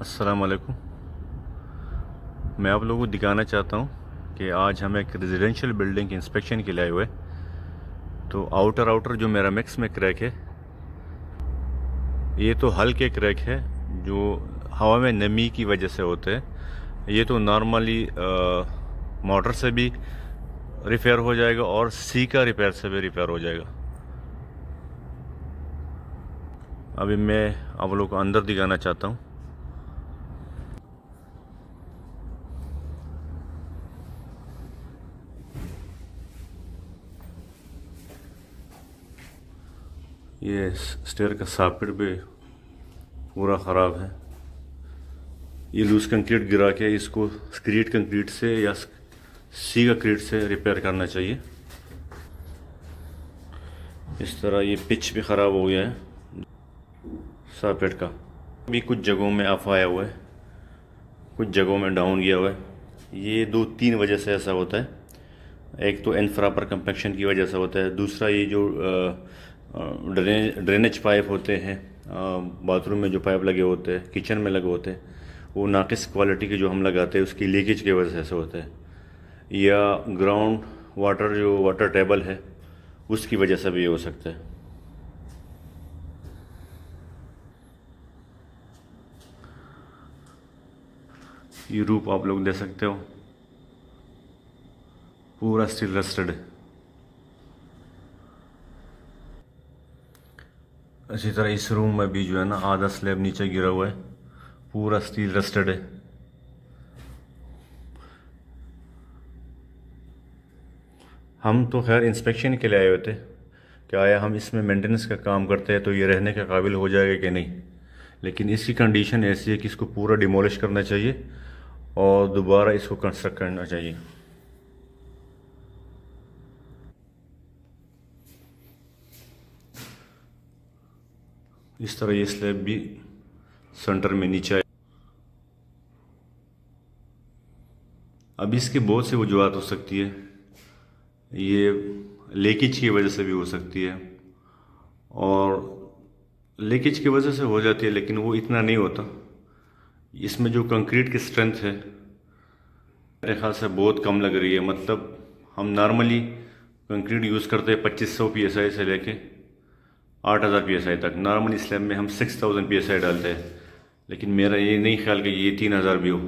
अस्सलाम वालेकुम मैं आप लोगों को दिखाना चाहता हूँ कि आज हम एक रेजिडेंशियल बिल्डिंग के इंस्पेक्शन के लिए आए हुए तो आउटर आउटर जो मेरा मिक्स में क्रैक है ये तो हल्के क्रैक है जो हवा में नमी की वजह से होते हैं ये तो नॉर्मली मोटर से भी रिपेयर हो जाएगा और सी का रिपेयर से भी रिपेयर हो जाएगा अभी मैं आप लोग को अंदर दिखाना चाहता हूँ ये स्टेयर का साकेट भी पूरा ख़राब है ये लूज कंक्रीट गिरा के इसको स्क्रीट कंक्रीट से या सी का क्रीट से रिपेयर करना चाहिए इस तरह ये पिच भी ख़राब हो गया है सापेट का भी कुछ जगहों में अफ आया हुआ है कुछ जगहों में डाउन गया हुआ है ये दो तीन वजह से ऐसा होता है एक तो इनफ्रा कंपेक्शन की वजह से होता है दूसरा ये जो ड्रेनेज ड्रेनेज पाइप होते हैं बाथरूम में जो पाइप लगे होते हैं किचन में लगे होते हैं वो नाकिस क्वालिटी के जो हम लगाते हैं उसकी लीकेज की वजह से होते हैं या ग्राउंड वाटर जो वाटर टेबल है उसकी वजह से भी हो सकता है ये रूप आप लोग दे सकते हो पूरा स्टील रस्टेड है इसी तरह इस रूम में भी जो है ना आधा स्लेब नीचे गिरा हुआ है पूरा स्टील रस्टेड है हम तो खैर इंस्पेक्शन के लिए आए हुए थे कि आया हम इसमें मेंटेनेंस का काम करते हैं तो ये रहने के काबिल हो जाएगा कि नहीं लेकिन इसकी कंडीशन ऐसी है कि इसको पूरा डिमोलिश करना चाहिए और दोबारा इसको कंस्ट्रक्ट करना चाहिए इस तरह ये स्लैब भी सेंटर में नीचे आए अब इसके बहुत से वजूहत हो सकती है ये लेकेज की वजह से भी हो सकती है और लेकेज की वजह से हो जाती है लेकिन वो इतना नहीं होता इसमें जो कंक्रीट की स्ट्रेंथ है मेरे ख्याल से बहुत कम लग रही है मतलब हम नॉर्मली कंक्रीट यूज़ करते हैं 2500 पी एस आई से लेके आठ हज़ार पी एस आई तक नॉर्मल स्लैब में हम six thousand P S I डालते हैं लेकिन मेरा ये नहीं ख्याल कि ये तीन हज़ार भी हो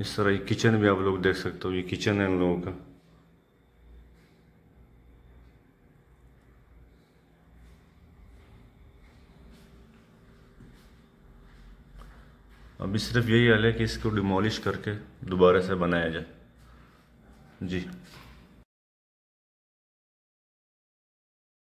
इस तरह ये किचन भी आप लोग देख सकते हो ये किचन है इन लोगों का अभी सिर्फ यही हाल है कि इसको डिमोलिश करके दोबारा से बनाया जाए जी